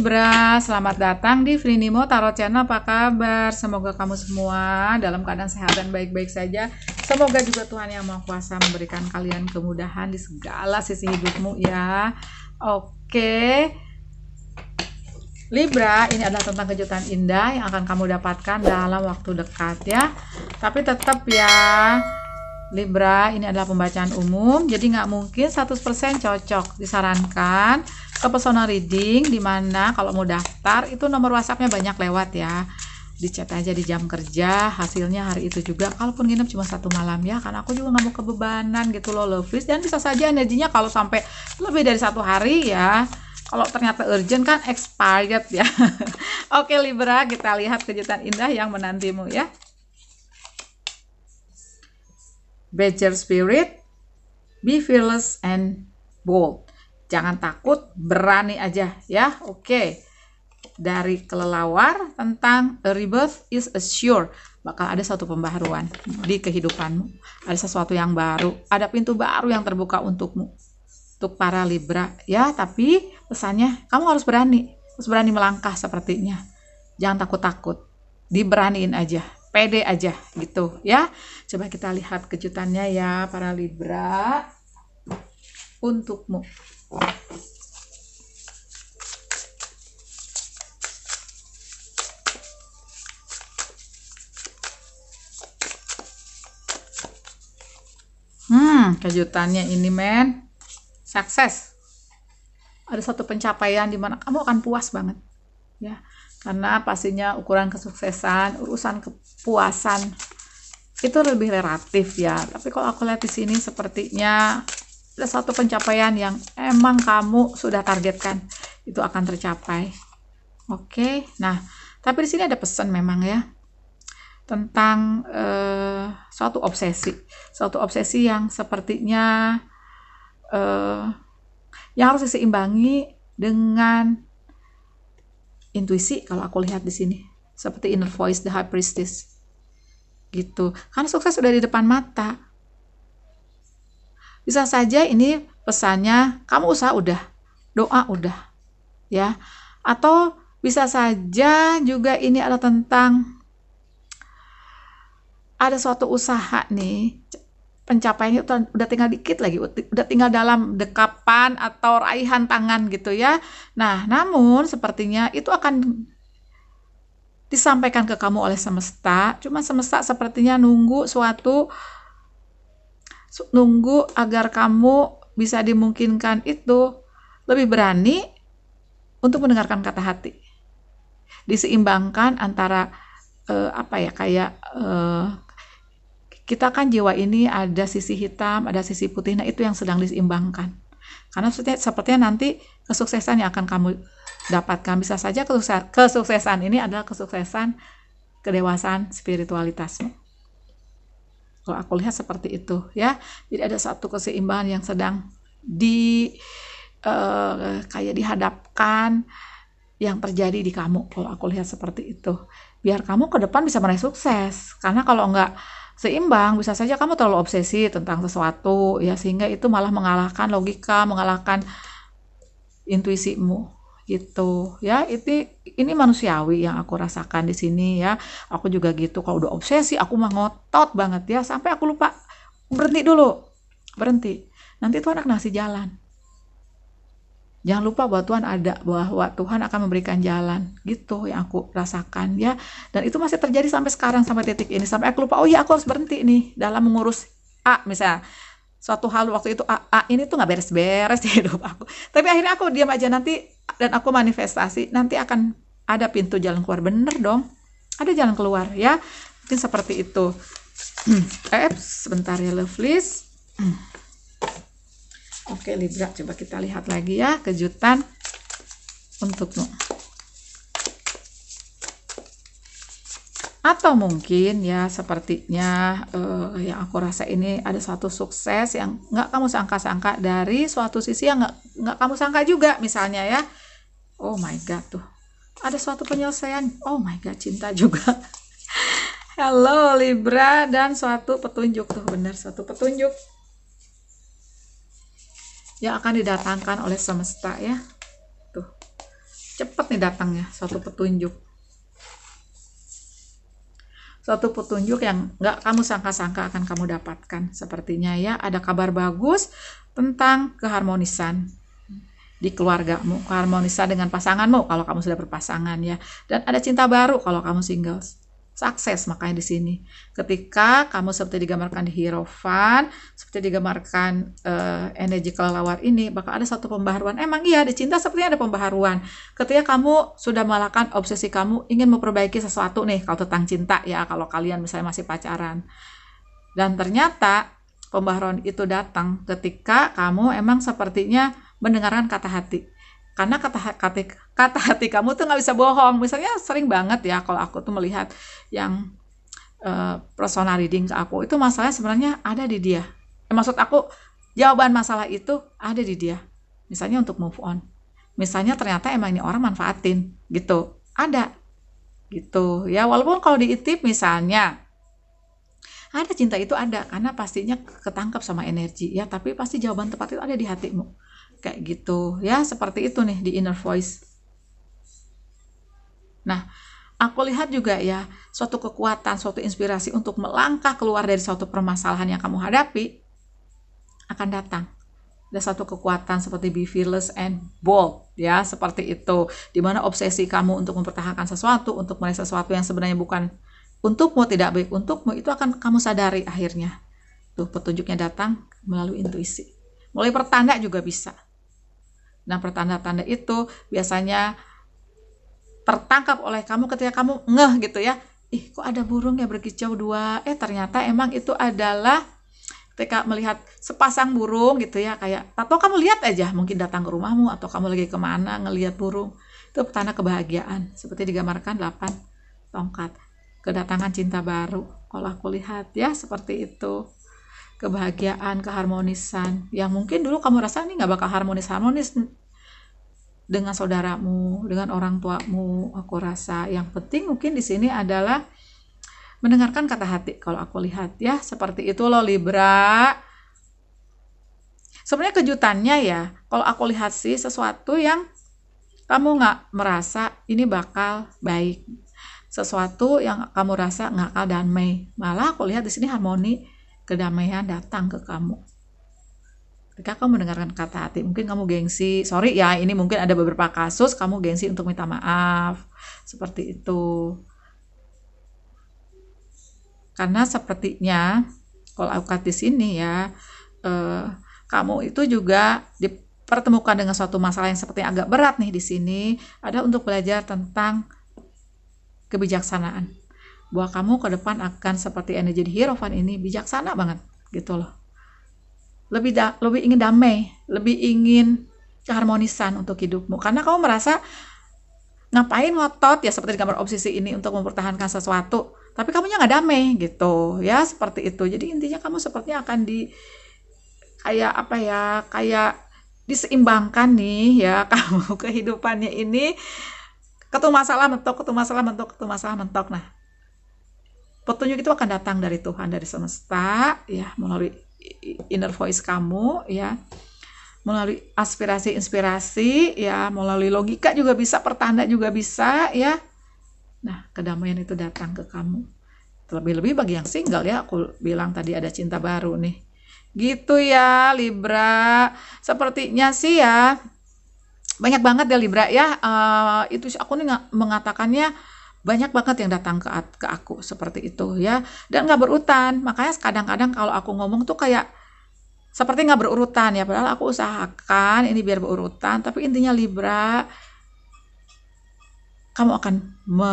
Libra, selamat datang di Frinimo Tarot Channel. Apa kabar? Semoga kamu semua dalam keadaan sehat dan baik-baik saja. Semoga juga Tuhan Yang Maha Kuasa memberikan kalian kemudahan di segala sisi hidupmu ya. Oke. Libra, ini adalah tentang kejutan indah yang akan kamu dapatkan dalam waktu dekat ya. Tapi tetap ya, Libra, ini adalah pembacaan umum, jadi nggak mungkin 100% cocok. Disarankan ke personal reading dimana kalau mau daftar itu nomor whatsappnya banyak lewat ya dicat aja di jam kerja hasilnya hari itu juga kalaupun nginep cuma satu malam ya karena aku juga nggak mau kebebanan gitu loh lovis dan bisa saja energinya kalau sampai lebih dari satu hari ya kalau ternyata urgent kan expired ya oke Libra kita lihat kejutan indah yang menantimu ya Badger Spirit Be fearless and bold Jangan takut, berani aja ya. Oke. Okay. Dari kelelawar tentang a rebirth is assured. Bakal ada satu pembaharuan di kehidupanmu. Ada sesuatu yang baru, ada pintu baru yang terbuka untukmu. Untuk para Libra ya, tapi pesannya kamu harus berani, harus berani melangkah sepertinya. Jangan takut-takut. Diberaniin aja pede aja gitu ya. Coba kita lihat kejutannya ya para Libra untukmu. Hmm, kejutannya ini men, sukses. Ada satu pencapaian di mana kamu akan puas banget, ya. Karena pastinya ukuran kesuksesan, urusan kepuasan itu lebih relatif ya. Tapi kalau aku lihat di sini sepertinya ada satu pencapaian yang emang kamu sudah targetkan itu akan tercapai. Oke, nah tapi di sini ada pesan memang ya tentang uh, suatu obsesi, suatu obsesi yang sepertinya uh, yang harus diseimbangi dengan intuisi kalau aku lihat di sini seperti inner voice the high priestess gitu karena sukses sudah di depan mata bisa saja ini pesannya kamu usaha udah, doa udah. Ya. Atau bisa saja juga ini ada tentang ada suatu usaha nih pencapaiannya udah tinggal dikit lagi, udah tinggal dalam dekapan atau raihan tangan gitu ya. Nah, namun sepertinya itu akan disampaikan ke kamu oleh semesta. Cuma semesta sepertinya nunggu suatu nunggu agar kamu bisa dimungkinkan itu lebih berani untuk mendengarkan kata hati. Diseimbangkan antara eh, apa ya kayak eh, kita kan jiwa ini ada sisi hitam, ada sisi putih. Nah, itu yang sedang diseimbangkan. Karena sepertinya, sepertinya nanti kesuksesan yang akan kamu dapatkan bisa saja kesuksesan, kesuksesan ini adalah kesuksesan kedewasaan spiritualitasmu. Kalau aku lihat seperti itu ya. Jadi ada satu keseimbangan yang sedang di uh, kayak dihadapkan yang terjadi di kamu kalau aku lihat seperti itu biar kamu ke depan bisa meraih sukses karena kalau enggak seimbang bisa saja kamu terlalu obsesi tentang sesuatu ya sehingga itu malah mengalahkan logika mengalahkan intuisimu gitu ya itu ini manusiawi yang aku rasakan di sini ya aku juga gitu kalau udah obsesi aku mah ngotot banget ya sampai aku lupa berhenti dulu berhenti nanti Tuhan anak nasi jalan jangan lupa bahwa Tuhan ada bahwa Tuhan akan memberikan jalan gitu yang aku rasakan ya dan itu masih terjadi sampai sekarang sampai titik ini sampai aku lupa oh iya aku harus berhenti nih dalam mengurus A misalnya suatu hal waktu itu A, A ini tuh nggak beres-beres di hidup aku tapi akhirnya aku diam aja nanti dan aku manifestasi nanti akan ada pintu jalan keluar bener dong ada jalan keluar ya mungkin seperti itu hmm. eh, eh sebentar ya lovelies hmm. oke libra coba kita lihat lagi ya kejutan untukmu atau mungkin ya sepertinya uh, yang aku rasa ini ada suatu sukses yang nggak kamu sangka-sangka dari suatu sisi yang nggak kamu sangka juga misalnya ya oh my god tuh ada suatu penyelesaian oh my god cinta juga Halo Libra dan suatu petunjuk tuh benar suatu petunjuk yang akan didatangkan oleh semesta ya tuh cepet nih datangnya suatu petunjuk suatu petunjuk yang nggak kamu sangka-sangka akan kamu dapatkan sepertinya ya ada kabar bagus tentang keharmonisan di keluargamu, keharmonisan dengan pasanganmu kalau kamu sudah berpasangan ya. Dan ada cinta baru kalau kamu single. Sukses makanya di sini. Ketika kamu seperti digambarkan di Hierophant, seperti digambarkan uh, energi kelelawar ini, bakal ada satu pembaharuan. Emang iya, di cinta sepertinya ada pembaharuan. Ketika kamu sudah melakukan obsesi kamu, ingin memperbaiki sesuatu nih, kalau tentang cinta ya, kalau kalian misalnya masih pacaran. Dan ternyata pembaharuan itu datang ketika kamu emang sepertinya mendengarkan kata hati karena kata kata kata hati kamu tuh nggak bisa bohong misalnya sering banget ya kalau aku tuh melihat yang uh, personal reading ke aku itu masalahnya sebenarnya ada di dia eh, maksud aku jawaban masalah itu ada di dia misalnya untuk move on misalnya ternyata emang ini orang manfaatin gitu ada gitu ya walaupun kalau diitip misalnya ada cinta itu ada karena pastinya ketangkap sama energi ya tapi pasti jawaban tepat itu ada di hatimu kayak gitu ya seperti itu nih di inner voice nah aku lihat juga ya suatu kekuatan suatu inspirasi untuk melangkah keluar dari suatu permasalahan yang kamu hadapi akan datang ada satu kekuatan seperti be fearless and bold ya seperti itu dimana obsesi kamu untuk mempertahankan sesuatu untuk meraih sesuatu yang sebenarnya bukan untukmu tidak baik untukmu itu akan kamu sadari akhirnya tuh petunjuknya datang melalui intuisi mulai pertanda juga bisa Nah, pertanda-tanda itu biasanya tertangkap oleh kamu ketika kamu ngeh gitu ya. Ih, kok ada burung ya berkicau dua? Eh, ternyata emang itu adalah ketika melihat sepasang burung gitu ya kayak atau kamu lihat aja mungkin datang ke rumahmu atau kamu lagi kemana ngelihat burung itu pertanda kebahagiaan seperti digambarkan 8 tongkat kedatangan cinta baru kalau aku lihat ya seperti itu kebahagiaan, keharmonisan yang mungkin dulu kamu rasa ini nggak bakal harmonis-harmonis dengan saudaramu, dengan orang tuamu, aku rasa yang penting mungkin di sini adalah mendengarkan kata hati kalau aku lihat ya seperti itu loh Libra sebenarnya kejutannya ya kalau aku lihat sih sesuatu yang kamu nggak merasa ini bakal baik sesuatu yang kamu rasa gak dan mei malah aku lihat di sini harmoni kedamaian datang ke kamu. Ketika kamu mendengarkan kata hati, mungkin kamu gengsi. Sorry ya, ini mungkin ada beberapa kasus kamu gengsi untuk minta maaf. Seperti itu. Karena sepertinya kalau aku kata di sini ya, eh, kamu itu juga dipertemukan dengan suatu masalah yang seperti agak berat nih di sini. Ada untuk belajar tentang kebijaksanaan bahwa kamu ke depan akan seperti energi di Hierophant ini bijaksana banget gitu loh lebih da lebih ingin damai lebih ingin keharmonisan untuk hidupmu karena kamu merasa ngapain ngotot ya seperti gambar obsesi ini untuk mempertahankan sesuatu tapi kamunya nggak damai gitu ya seperti itu jadi intinya kamu sepertinya akan di kayak apa ya kayak diseimbangkan nih ya kamu kehidupannya ini ketemu masalah mentok ketemu masalah mentok ketemu masalah mentok nah petunjuk itu akan datang dari Tuhan dari semesta ya melalui inner voice kamu ya melalui aspirasi inspirasi ya melalui logika juga bisa pertanda juga bisa ya nah kedamaian itu datang ke kamu terlebih-lebih bagi yang single ya aku bilang tadi ada cinta baru nih gitu ya Libra sepertinya sih ya banyak banget ya Libra ya uh, itu aku nih mengatakannya banyak banget yang datang ke, ke aku seperti itu ya dan nggak berurutan makanya kadang-kadang kalau aku ngomong tuh kayak seperti nggak berurutan ya padahal aku usahakan ini biar berurutan tapi intinya Libra kamu akan me,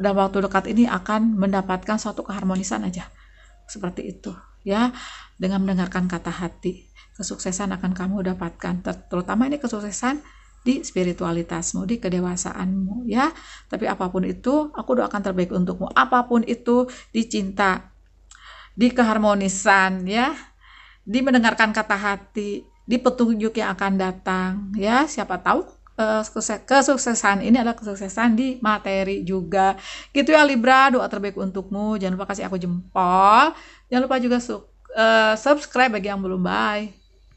dalam waktu dekat ini akan mendapatkan suatu keharmonisan aja seperti itu ya dengan mendengarkan kata hati kesuksesan akan kamu dapatkan terutama ini kesuksesan di spiritualitasmu, di kedewasaanmu ya. Tapi apapun itu, aku doakan terbaik untukmu. Apapun itu dicinta di keharmonisan ya, di mendengarkan kata hati, di petunjuk yang akan datang ya. Siapa tahu eh, kesuksesan ini adalah kesuksesan di materi juga gitu ya Libra doa terbaik untukmu jangan lupa kasih aku jempol jangan lupa juga eh, subscribe bagi yang belum bye